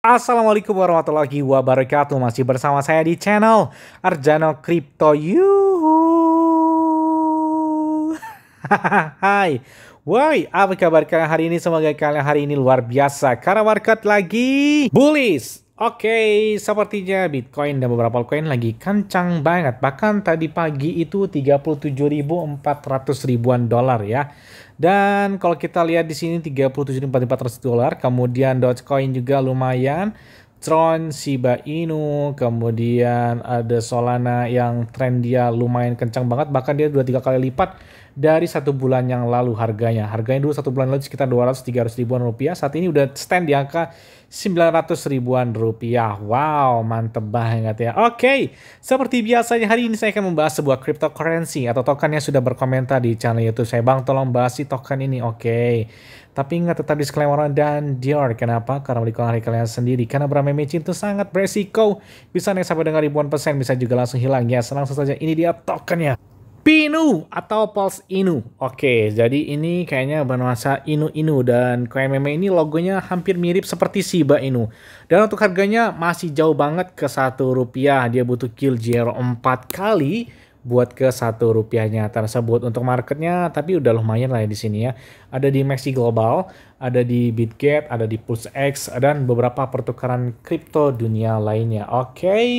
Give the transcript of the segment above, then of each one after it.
Assalamualaikum warahmatullahi wabarakatuh Masih bersama saya di channel Arjano Crypto Yuhu Hai Woi, apa kabar kalian hari ini? Semoga kalian hari ini luar biasa Karena market lagi bullish Oke, sepertinya Bitcoin dan beberapa altcoin lagi kencang banget. Bahkan tadi pagi itu 37.400 ribuan dolar ya. Dan kalau kita lihat di sini 37.400 dolar, kemudian Dogecoin juga lumayan. Tron, Shiba Inu, kemudian ada Solana yang tren dia lumayan kencang banget, bahkan dia dua tiga kali lipat dari satu bulan yang lalu harganya. Harganya dulu satu bulan lalu sekitar 200-300 ribuan rupiah, saat ini udah stand di angka 900 ribuan rupiah. Wow, mantep banget ya. Oke, okay. seperti biasanya hari ini saya akan membahas sebuah cryptocurrency atau token yang sudah berkomentar di channel YouTube saya. Bang, tolong bahas si token ini. Oke. Okay. Tapi ingat tetap disclaimer dan Dior. Kenapa? Karena melakukan hari kalian sendiri. Karena beramai mecin itu sangat beresiko. Bisa naik sampai dengan ribuan persen, bisa juga langsung hilang. Ya, senang saja ini dia tokennya. Pinu atau Pulse Inu. Oke, jadi ini kayaknya bernuansa Inu Inu dan KMM ini logonya hampir mirip seperti Shiba Inu. Dan untuk harganya masih jauh banget ke satu rupiah. Dia butuh kill 0 4 kali buat ke satu rupiahnya tersebut untuk marketnya tapi udah lumayan lah ya di sini ya ada di Maxi Global ada di Bitget ada di X, dan beberapa pertukaran kripto dunia lainnya oke okay.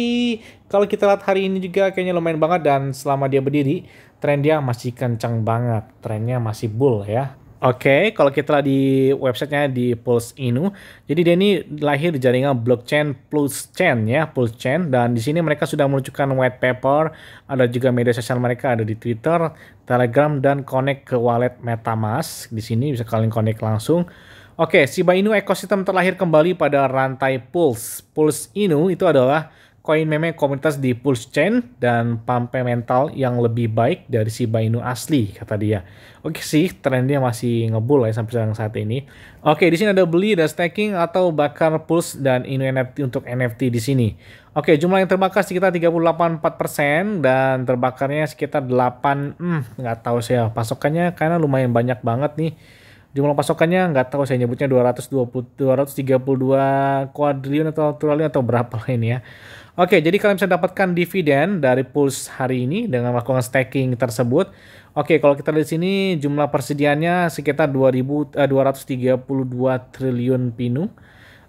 kalau kita lihat hari ini juga kayaknya lumayan banget dan selama dia berdiri tren dia masih kencang banget trennya masih bull ya Oke, okay, kalau kita di websitenya di Pulse Inu, jadi dia ini lahir di jaringan blockchain Pulse Chain ya, Pulse Chain. Dan di sini mereka sudah menunjukkan white paper, ada juga media sosial mereka ada di Twitter, Telegram, dan connect ke wallet MetaMask. Di sini bisa kalian connect langsung. Oke, okay, Shiba Inu ekosistem terlahir kembali pada rantai Pulse. Pulse Inu itu adalah koin meme komunitas di Pulse Chain dan pampe mental yang lebih baik dari si Inu asli, kata dia. Oke sih, trennya masih ngebul ya sampai sekarang saat ini. Oke, di sini ada beli, ada staking, atau bakar Pulse dan Inu NFT untuk NFT di sini. Oke, jumlah yang terbakar sekitar 38,4% dan terbakarnya sekitar 8, hmm, nggak tahu saya pasokannya karena lumayan banyak banget nih jumlah pasokannya nggak tahu saya nyebutnya 220 232 kuadriun atau triliun atau berapa lah ini ya. Oke, jadi kalian bisa dapatkan dividen dari pools hari ini dengan melakukan staking tersebut. Oke, kalau kita lihat sini jumlah persediaannya sekitar 2.232 eh, triliun pinu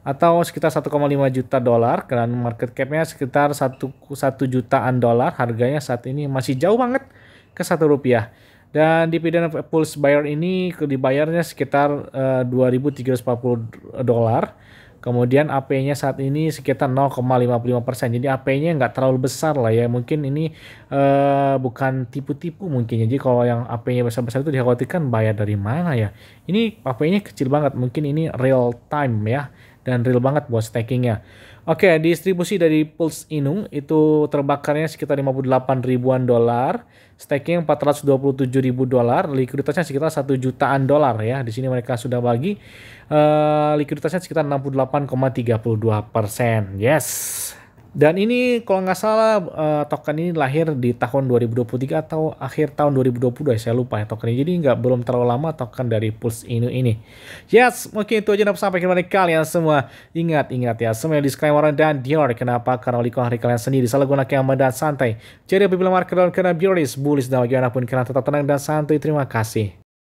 atau sekitar 1,5 juta dolar dan market cap-nya sekitar 1, 1 jutaan dolar harganya saat ini masih jauh banget ke satu rupiah dan dividen Pulse buyer ini dibayarnya sekitar eh, uh, 2.340 dolar Kemudian AP-nya saat ini sekitar 0,55 persen. Jadi AP-nya nggak terlalu besar lah ya. Mungkin ini uh, bukan tipu-tipu mungkin. Ya. Jadi kalau yang AP-nya besar-besar itu dikhawatirkan bayar dari mana ya. Ini AP-nya kecil banget. Mungkin ini real time ya. Dan real banget buat stakingnya. Oke, okay, distribusi dari Pulse Inung itu terbakarnya sekitar 58 ribuan dolar, staking 427 ribu dolar, likuiditasnya sekitar 1 jutaan dolar ya. Di sini mereka sudah bagi uh, likuiditasnya sekitar 68,32 persen. Yes. Dan ini kalau nggak salah uh, token ini lahir di tahun 2023 atau akhir tahun 2022 saya lupa ya token ini. Jadi nggak belum terlalu lama token dari Pulse Inu ini. Yes, mungkin itu aja sampai sampaikan kepada kalian semua. Ingat-ingat ya, semua yang disclaimer dan dior. Kenapa? Karena oleh hari kalian sendiri. Salah gunakan aman dan santai. Jadi apabila market dan karena bioris, bullish dan bagaimanapun kena tetap tenang dan santai. Terima kasih.